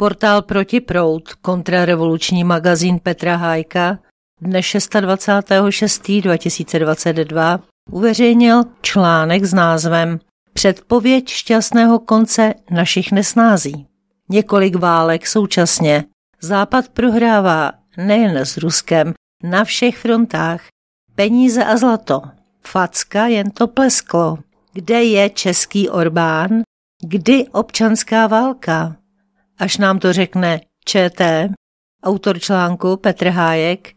Portál prout, kontrarevoluční magazín Petra Hájka, dne 26.6.2022 uveřejnil článek s názvem Předpověď šťastného konce našich nesnází. Několik válek současně. Západ prohrává nejen s Ruskem, na všech frontách. Peníze a zlato. Facka jen to plesklo. Kde je český Orbán? Kdy občanská válka? až nám to řekne ČT, autor článku Petr Hájek,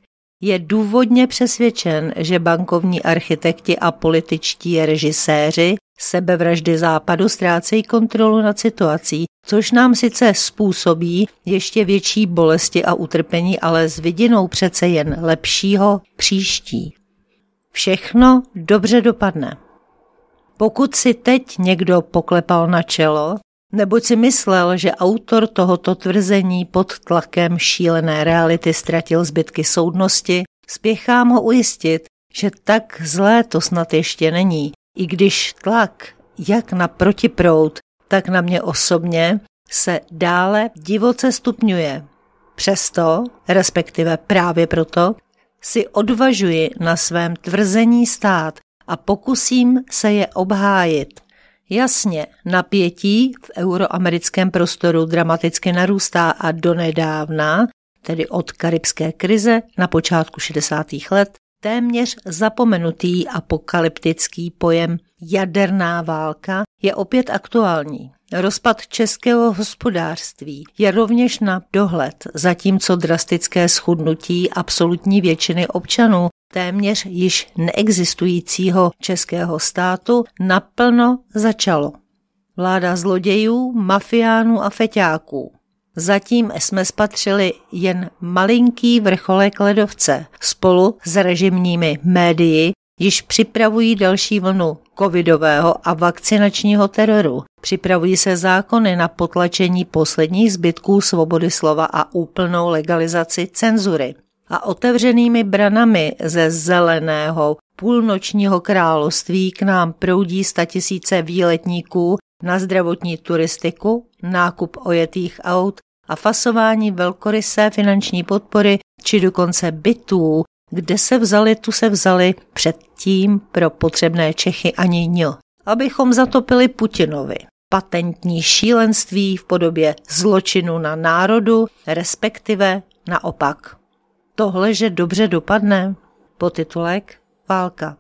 je důvodně přesvědčen, že bankovní architekti a političtí režiséři sebevraždy západu ztrácejí kontrolu nad situací, což nám sice způsobí ještě větší bolesti a utrpení, ale s vidinou přece jen lepšího příští. Všechno dobře dopadne. Pokud si teď někdo poklepal na čelo, neboť si myslel, že autor tohoto tvrzení pod tlakem šílené reality ztratil zbytky soudnosti, spěchám ho ujistit, že tak zlé to snad ještě není, i když tlak jak na protiprout, tak na mě osobně se dále divoce stupňuje. Přesto, respektive právě proto, si odvažuji na svém tvrzení stát a pokusím se je obhájit. Jasně, napětí v euroamerickém prostoru dramaticky narůstá a donedávna, tedy od karibské krize na počátku 60. let, téměř zapomenutý apokalyptický pojem jaderná válka je opět aktuální. Rozpad českého hospodářství je rovněž na dohled, zatímco drastické schudnutí absolutní většiny občanů téměř již neexistujícího českého státu naplno začalo. Vláda zlodějů, mafiánů a feťáků. Zatím jsme spatřili jen malinký vrcholek ledovce spolu s režimními médii již připravují další vlnu covidového a vakcinačního teroru. Připravují se zákony na potlačení posledních zbytků svobody slova a úplnou legalizaci cenzury. A otevřenými branami ze zeleného půlnočního království k nám proudí statisíce výletníků na zdravotní turistiku, nákup ojetých aut a fasování velkorysé finanční podpory či dokonce bytů kde se vzali, tu se vzali předtím pro potřebné Čechy ani ňo. abychom zatopili Putinovi. Patentní šílenství v podobě zločinu na národu, respektive naopak. Tohle, že dobře dopadne, Potitulek Válka.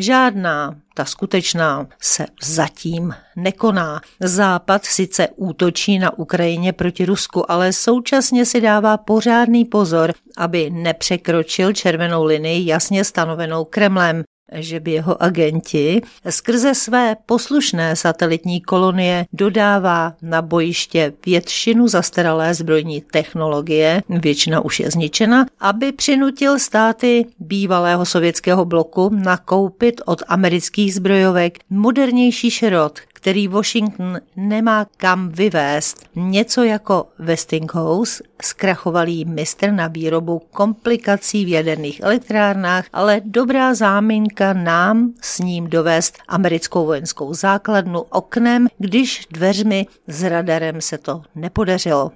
Žádná, ta skutečná, se zatím nekoná. Západ sice útočí na Ukrajině proti Rusku, ale současně si dává pořádný pozor, aby nepřekročil červenou linii jasně stanovenou Kremlem že by jeho agenti skrze své poslušné satelitní kolonie dodává na bojiště většinu zastaralé zbrojní technologie, většina už je zničena, aby přinutil státy bývalého sovětského bloku nakoupit od amerických zbrojovek modernější šrot, který Washington nemá kam vyvést. Něco jako Westinghouse, zkrachovalý mistr na výrobu komplikací v jaderných elektrárnách, ale dobrá záminka nám s ním dovést americkou vojenskou základnu oknem, když dveřmi s radarem se to nepodařilo.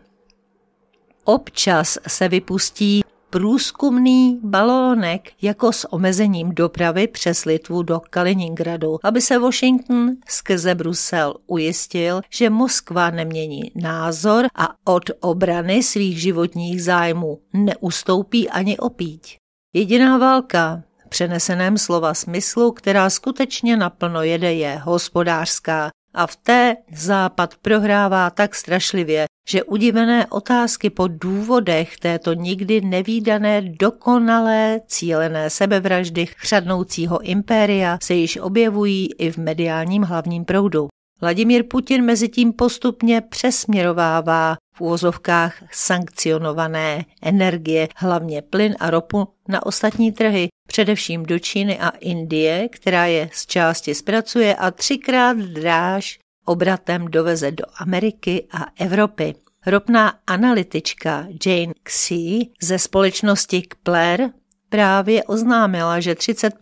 Občas se vypustí průzkumný balónek jako s omezením dopravy přes Litvu do Kaliningradu, aby se Washington skrze Brusel ujistil, že Moskva nemění názor a od obrany svých životních zájmů neustoupí ani opíť. Jediná válka, přeneseném slova smyslu, která skutečně naplno jede, je hospodářská. A v té Západ prohrává tak strašlivě, že udivené otázky po důvodech této nikdy nevýdané dokonalé cílené sebevraždy chřadnoucího impéria se již objevují i v mediálním hlavním proudu. Vladimír Putin mezi tím postupně přesměrovává v úvozovkách sankcionované energie, hlavně plyn a ropu, na ostatní trhy, především do Číny a Indie, která je z části zpracuje a třikrát dráž obratem doveze do Ameriky a Evropy. Ropná analytička Jane Xi ze společnosti Kpler právě oznámila, že 30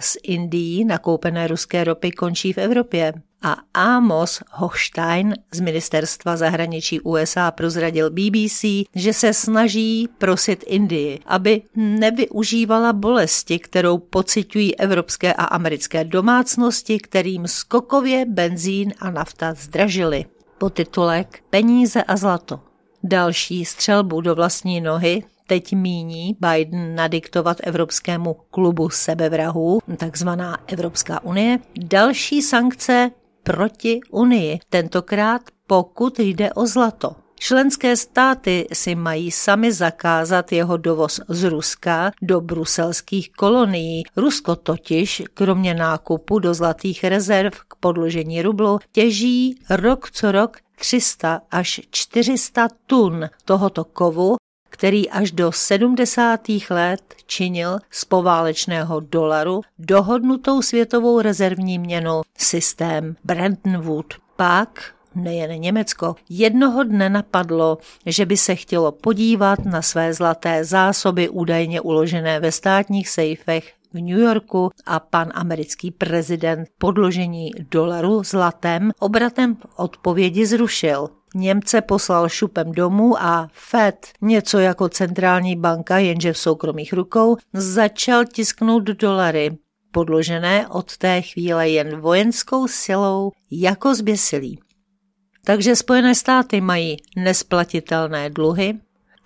z Indií nakoupené ruské ropy končí v Evropě a Amos Hochstein z ministerstva zahraničí USA prozradil BBC, že se snaží prosit Indii, aby nevyužívala bolesti, kterou pociťují evropské a americké domácnosti, kterým skokově benzín a nafta zdražily. Potitulek Peníze a zlato. Další střelbu do vlastní nohy teď míní Biden nadiktovat Evropskému klubu sebevrahu, takzvaná Evropská unie, další sankce proti Unii, tentokrát pokud jde o zlato. Členské státy si mají sami zakázat jeho dovoz z Ruska do bruselských kolonií. Rusko totiž, kromě nákupu do zlatých rezerv k podložení rublu, těží rok co rok 300 až 400 tun tohoto kovu který až do 70. let činil z poválečného dolaru dohodnutou světovou rezervní měnu systém Bretton Wood. Pak nejen Německo, jednoho dne napadlo, že by se chtělo podívat na své zlaté zásoby údajně uložené ve státních sejfech v New Yorku a pan americký prezident podložení dolaru zlatem obratem v odpovědi zrušil. Němce poslal šupem domů a FED, něco jako centrální banka, jenže v soukromých rukou, začal tisknout dolary, podložené od té chvíle jen vojenskou silou jako zběsilí. Takže Spojené státy mají nesplatitelné dluhy,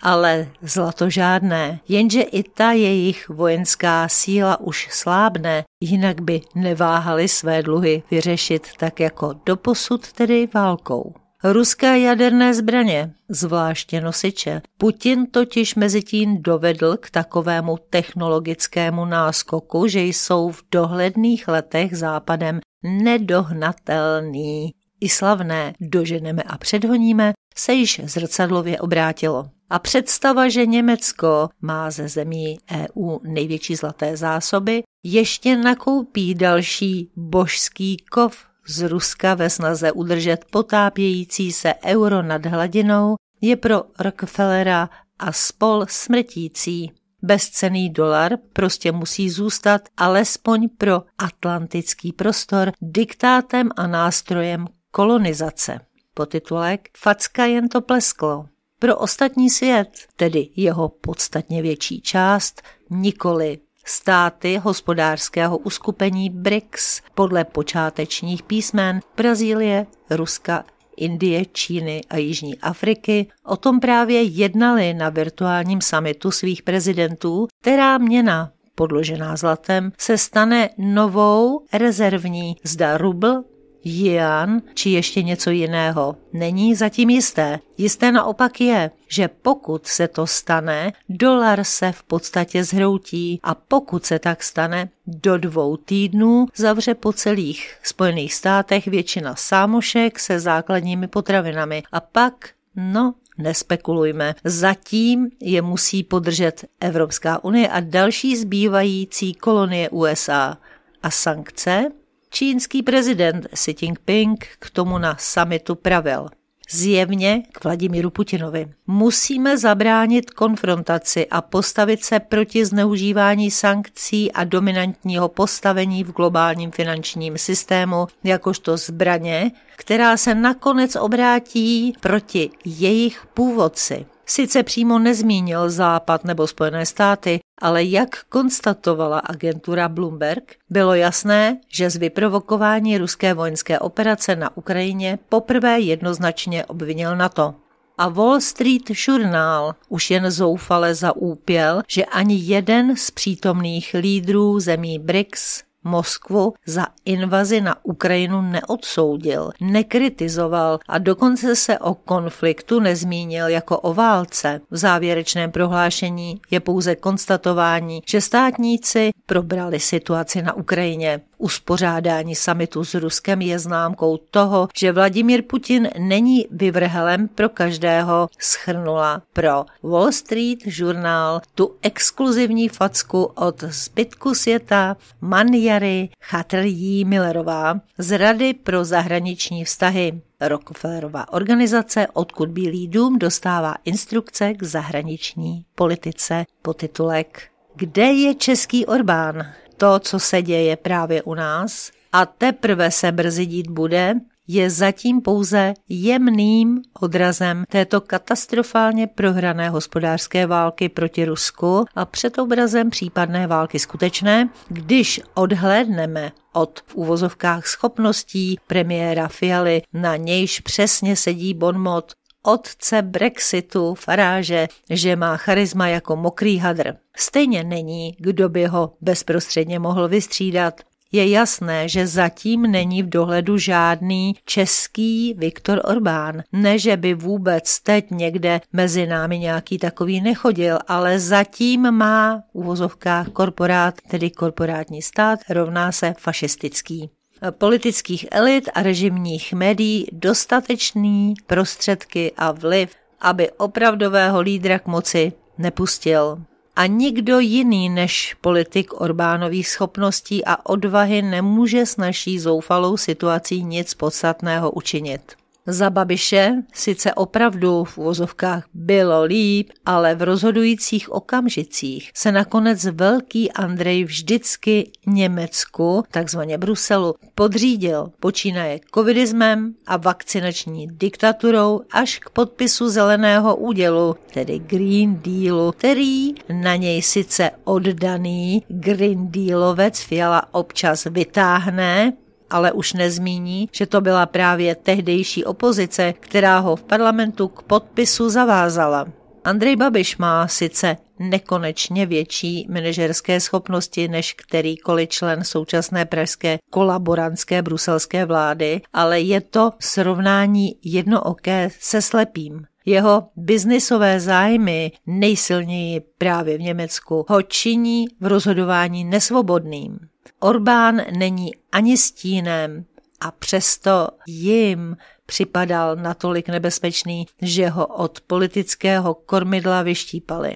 ale zlato žádné, jenže i ta jejich vojenská síla už slábne, jinak by neváhali své dluhy vyřešit tak jako doposud tedy válkou. Ruské jaderné zbraně, zvláště nosiče. Putin totiž mezi tím dovedl k takovému technologickému náskoku, že jsou v dohledných letech západem nedohnatelný. I slavné doženeme a předhoníme se již zrcadlově obrátilo. A představa, že Německo má ze zemí EU největší zlaté zásoby, ještě nakoupí další božský kov z Ruska ve snaze udržet potápějící se euro nad hladinou je pro Rockefellera a spol smrtící. Bezcený dolar prostě musí zůstat alespoň pro atlantický prostor diktátem a nástrojem kolonizace. Potitulek Facka jen to plesklo. Pro ostatní svět, tedy jeho podstatně větší část, nikoli Státy hospodářského uskupení BRICS podle počátečních písmen Brazílie, Ruska, Indie, Číny a Jižní Afriky o tom právě jednali na virtuálním samitu svých prezidentů, která měna podložená zlatem, se stane novou rezervní, zda rubl Jian či ještě něco jiného. Není zatím jisté. Jisté naopak je, že pokud se to stane, dolar se v podstatě zhroutí a pokud se tak stane, do dvou týdnů zavře po celých Spojených státech většina sámošek se základními potravinami a pak, no, nespekulujme. Zatím je musí podržet Evropská unie a další zbývající kolonie USA. A sankce? Čínský prezident Xi Jinping k tomu na samitu pravil. Zjevně k Vladimíru Putinovi. Musíme zabránit konfrontaci a postavit se proti zneužívání sankcí a dominantního postavení v globálním finančním systému, jakožto zbraně, která se nakonec obrátí proti jejich původci. Sice přímo nezmínil Západ nebo Spojené státy, ale jak konstatovala agentura Bloomberg, bylo jasné, že z vyprovokování ruské vojenské operace na Ukrajině poprvé jednoznačně obvinil NATO. A Wall Street Journal už jen zoufale zaúpěl, že ani jeden z přítomných lídrů zemí BRICS Moskvu za invazi na Ukrajinu neodsoudil, nekritizoval a dokonce se o konfliktu nezmínil jako o válce. V závěrečném prohlášení je pouze konstatování, že státníci probrali situaci na Ukrajině. Uspořádání samitu s Ruskem je známkou toho, že Vladimír Putin není vyvrhelem pro každého, schrnula pro Wall Street Journal tu exkluzivní facku od zbytku světa Manjary Chatrlí Millerová z Rady pro zahraniční vztahy. Rockefellerova organizace, odkud Bílý dům dostává instrukce k zahraniční politice. Potitulek Kde je český Orbán? to, co se děje právě u nás a teprve se brzy dít bude, je zatím pouze jemným odrazem této katastrofálně prohrané hospodářské války proti Rusku a před obrazem případné války skutečné, když odhlédneme od v uvozovkách schopností premiéra Fialy, na nějž přesně sedí bonmot otce Brexitu faráže, že má charisma jako mokrý hadr. Stejně není, kdo by ho bezprostředně mohl vystřídat. Je jasné, že zatím není v dohledu žádný český Viktor Orbán. Ne, že by vůbec teď někde mezi námi nějaký takový nechodil, ale zatím má uvozovka uvozovkách korporát, tedy korporátní stát, rovná se fašistický politických elit a režimních médií dostatečný prostředky a vliv, aby opravdového lídra k moci nepustil. A nikdo jiný než politik Orbánových schopností a odvahy nemůže s naší zoufalou situací nic podstatného učinit. Za Babiše sice opravdu v uvozovkách bylo líp, ale v rozhodujících okamžicích se nakonec velký Andrej vždycky Německu, takzvaně Bruselu, podřídil, počínaje covidismem a vakcinační diktaturou až k podpisu zeleného údělu, tedy Green Dealu, který na něj sice oddaný Green Dealovec Fiala občas vytáhne, ale už nezmíní, že to byla právě tehdejší opozice, která ho v parlamentu k podpisu zavázala. Andrej Babiš má sice nekonečně větší manažerské schopnosti než kterýkoliv člen současné pražské kolaborantské bruselské vlády, ale je to srovnání jednooké se slepým. Jeho biznisové zájmy, nejsilněji právě v Německu, ho činí v rozhodování nesvobodným. Orbán není ani stínem a přesto jim připadal natolik nebezpečný, že ho od politického kormidla vyštípali.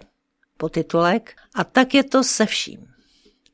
Potitulek a tak je to se vším.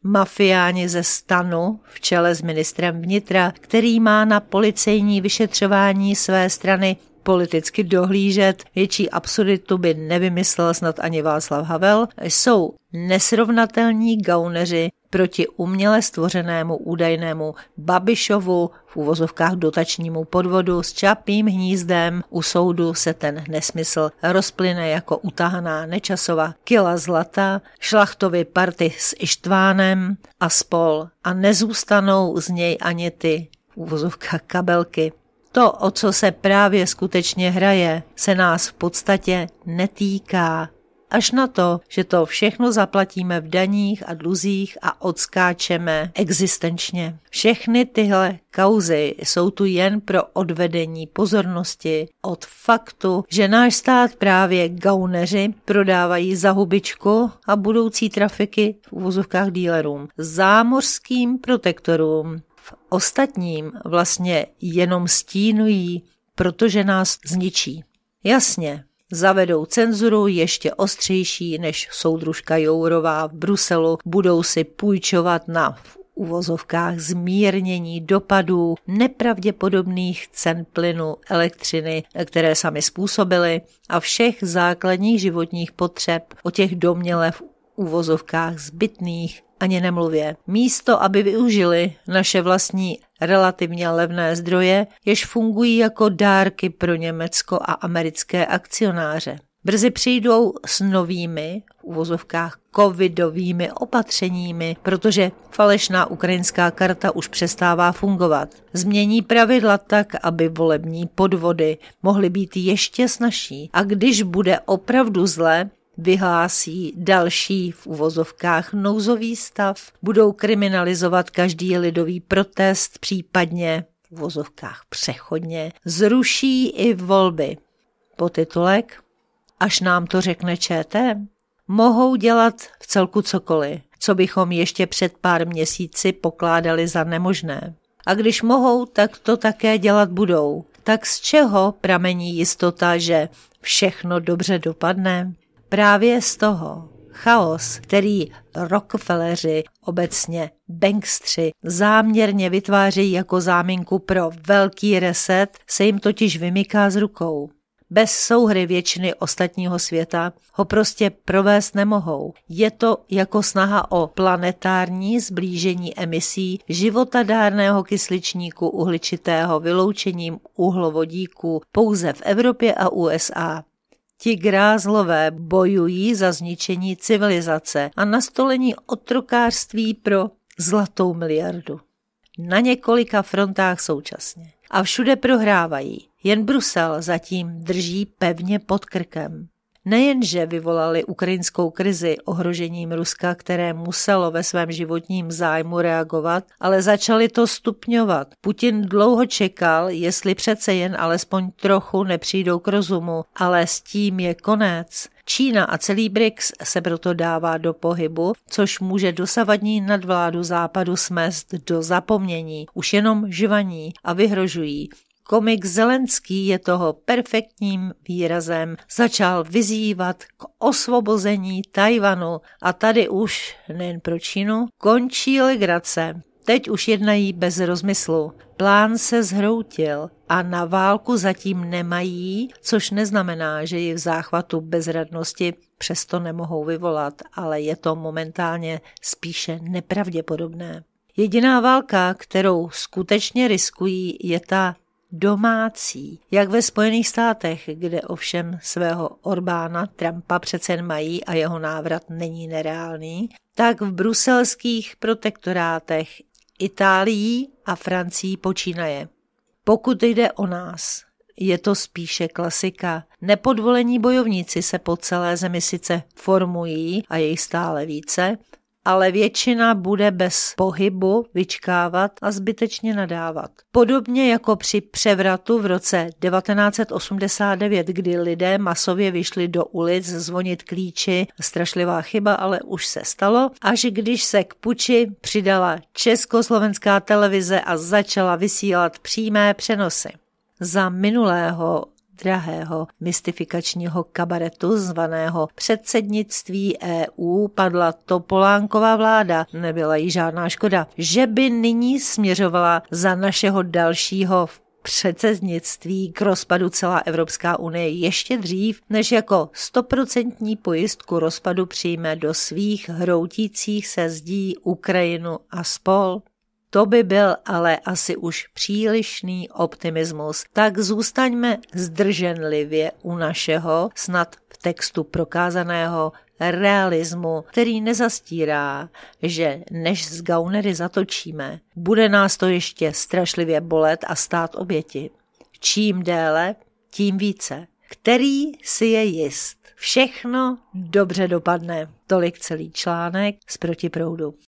Mafiáni ze stanu v čele s ministrem vnitra, který má na policejní vyšetřování své strany politicky dohlížet. Větší absurditu by nevymyslel snad ani Václav Havel. Jsou nesrovnatelní gauneři proti uměle stvořenému údajnému Babišovu v uvozovkách dotačnímu podvodu s čapým hnízdem. U soudu se ten nesmysl rozplyne jako utahaná nečasová kila zlata, šlachtovi party s Ištvánem a spol a nezůstanou z něj ani ty uvozovka kabelky. To, o co se právě skutečně hraje, se nás v podstatě netýká. Až na to, že to všechno zaplatíme v daních a dluzích a odskáčeme existenčně. Všechny tyhle kauzy jsou tu jen pro odvedení pozornosti od faktu, že náš stát právě gauneři prodávají za hubičku a budoucí trafiky v uvozovkách dílerům, zámořským protektorům v ostatním vlastně jenom stínují, protože nás zničí. Jasně, zavedou cenzuru ještě ostřejší než soudružka Jourová v Bruselu, budou si půjčovat na v uvozovkách zmírnění dopadů nepravděpodobných cen plynu, elektřiny, které sami způsobily a všech základních životních potřeb o těch domněle v úvozovkách zbytných ani nemluvě. Místo, aby využili naše vlastní relativně levné zdroje, jež fungují jako dárky pro Německo a americké akcionáře. Brzy přijdou s novými, v uvozovkách covidovými opatřeními, protože falešná ukrajinská karta už přestává fungovat. Změní pravidla tak, aby volební podvody mohly být ještě snažší. A když bude opravdu zle, vyhlásí další v uvozovkách nouzový stav, budou kriminalizovat každý lidový protest, případně v uvozovkách přechodně, zruší i volby. Potitulek Až nám to řekne ČT, mohou dělat v celku cokoliv, co bychom ještě před pár měsíci pokládali za nemožné. A když mohou, tak to také dělat budou. Tak z čeho pramení jistota, že všechno dobře dopadne? Právě z toho chaos, který Rockefelleri, obecně bankstři, záměrně vytvářejí jako záminku pro velký reset, se jim totiž vymyká z rukou. Bez souhry většiny ostatního světa ho prostě provést nemohou. Je to jako snaha o planetární zblížení emisí životadárného kysličníku uhličitého vyloučením uhlovodíku pouze v Evropě a USA. Ti grázlové bojují za zničení civilizace a nastolení otrokářství pro zlatou miliardu. Na několika frontách současně. A všude prohrávají. Jen Brusel zatím drží pevně pod krkem nejenže vyvolali ukrajinskou krizi ohrožením Ruska, které muselo ve svém životním zájmu reagovat, ale začali to stupňovat. Putin dlouho čekal, jestli přece jen alespoň trochu nepřijdou k rozumu, ale s tím je konec. Čína a celý BRICS se proto dává do pohybu, což může dosavadní nadvládu západu smést do zapomnění, už jenom žvaní a vyhrožují. Komik Zelenský je toho perfektním výrazem. Začal vyzývat k osvobození Tajvanu a tady už, nejen pro Čínu, končí legrace. Teď už jednají bez rozmyslu. Plán se zhroutil a na válku zatím nemají, což neznamená, že ji v záchvatu bezradnosti přesto nemohou vyvolat, ale je to momentálně spíše nepravděpodobné. Jediná válka, kterou skutečně riskují, je ta domácí, jak ve Spojených státech, kde ovšem svého Orbána Trumpa přece mají a jeho návrat není nereálný, tak v bruselských protektorátech Itálií a Francii počínaje. Pokud jde o nás, je to spíše klasika. Nepodvolení bojovníci se po celé zemi sice formují a jejich stále více, ale většina bude bez pohybu vyčkávat a zbytečně nadávat. Podobně jako při převratu v roce 1989, kdy lidé masově vyšli do ulic zvonit klíči, strašlivá chyba, ale už se stalo, až když se k puči přidala československá televize a začala vysílat přímé přenosy. Za minulého drahého mystifikačního kabaretu zvaného předsednictví EU padla Topolánkova vláda, nebyla jí žádná škoda, že by nyní směřovala za našeho dalšího předsednictví k rozpadu celá Evropská unie ještě dřív, než jako stoprocentní pojistku rozpadu přijme do svých hroutících se zdí Ukrajinu a spol. To by byl ale asi už přílišný optimismus, tak zůstaňme zdrženlivě u našeho, snad v textu prokázaného realismu, který nezastírá, že než z gaunery zatočíme, bude nás to ještě strašlivě bolet a stát oběti. Čím déle, tím více. Který si je jist? Všechno dobře dopadne. Tolik celý článek z protiproudu.